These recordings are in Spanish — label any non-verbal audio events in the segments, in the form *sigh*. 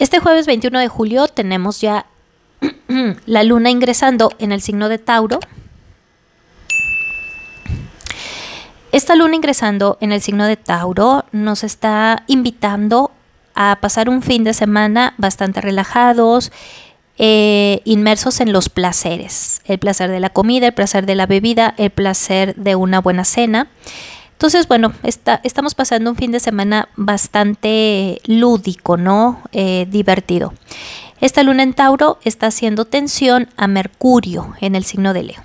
Este jueves 21 de julio tenemos ya *clears throat* la luna ingresando en el signo de Tauro. Esta luna ingresando en el signo de Tauro nos está invitando a pasar un fin de semana bastante relajados, eh, inmersos en los placeres. El placer de la comida, el placer de la bebida, el placer de una buena cena. Entonces, bueno, está, estamos pasando un fin de semana bastante lúdico, ¿no? Eh, divertido. Esta luna en Tauro está haciendo tensión a Mercurio en el signo de Leo.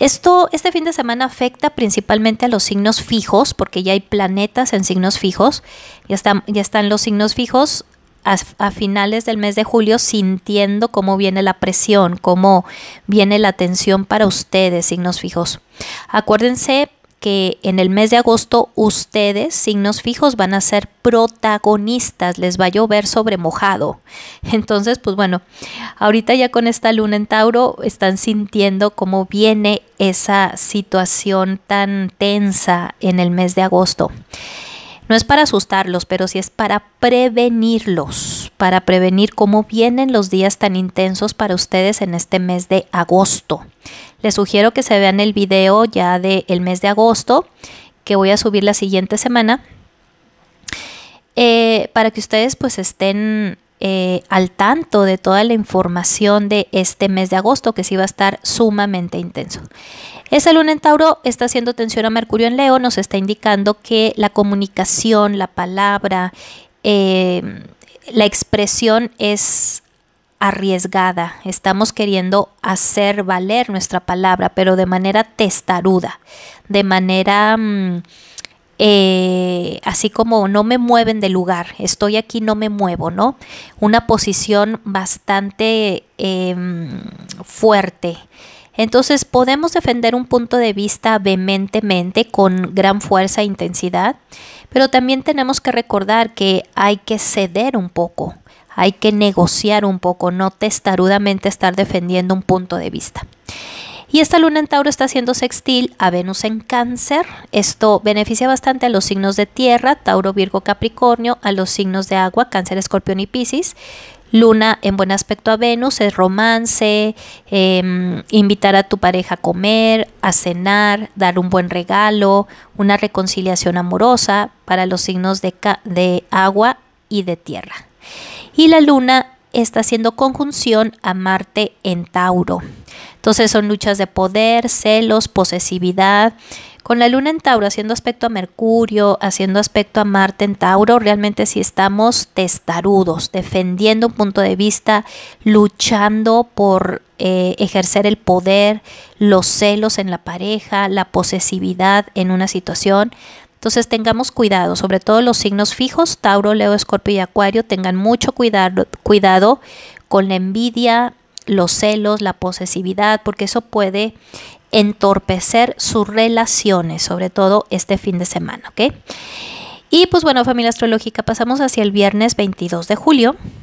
Esto, este fin de semana afecta principalmente a los signos fijos, porque ya hay planetas en signos fijos. Ya están, ya están los signos fijos a, a, finales del mes de julio sintiendo cómo viene la presión, cómo viene la tensión para ustedes, signos fijos. Acuérdense que en el mes de agosto ustedes, signos fijos, van a ser protagonistas, les va a llover sobre mojado. *laughs* Entonces, pues bueno, ahorita ya con esta luna en Tauro están sintiendo cómo viene esa situación tan tensa en el mes de agosto. No es para asustarlos, pero sí es para prevenirlos para prevenir cómo vienen los días tan intensos para ustedes en este mes de agosto. Les sugiero que se vean el video ya del mes de agosto que voy a subir la siguiente semana eh, para que ustedes pues estén eh, al tanto de toda la información de este mes de agosto, que sí va a estar sumamente intenso. Esa luna en Tauro está haciendo tensión a Mercurio en Leo, nos está indicando que la comunicación, la palabra, eh, la expresión es arriesgada, estamos queriendo hacer valer nuestra palabra, pero de manera testaruda, de manera mm, eh, así como no me mueven de lugar, estoy aquí, no me muevo, ¿no? Una posición bastante em, fuerte. Entonces podemos defender un punto de vista vehementemente con gran fuerza e intensidad, pero también tenemos que recordar que hay que ceder un poco, hay que negociar un poco, no testarudamente estar defendiendo un punto de vista. Y esta luna en Tauro está haciendo sextil a Venus en Cáncer. Esto beneficia bastante a los signos de tierra, Tauro, Virgo, Capricornio, a los signos de agua, Cáncer, Escorpión y Piscis. Luna en buen aspecto a Venus es romance, em, invitar a tu pareja a comer, a cenar, dar un buen regalo, una reconciliación amorosa para los signos de, de agua y de tierra. Y la luna está haciendo conjunción a Marte en Tauro. Entonces son luchas de poder, celos, posesividad, con la luna en Tauro haciendo aspecto a Mercurio, haciendo aspecto a Marte en Tauro, realmente si sí estamos testarudos, defendiendo un punto de vista, luchando por eh, ejercer el poder, los celos en la pareja, la posesividad en una situación. Entonces tengamos cuidado, sobre todo los signos fijos, Tauro, Leo, Escorpio y Acuario, tengan mucho cuidado, cuidado con la envidia, los celos, la posesividad, porque eso puede entorpecer sus relaciones, sobre todo este fin de semana, ¿ok? Y pues bueno, familia astrológica, pasamos hacia el viernes 22 de julio,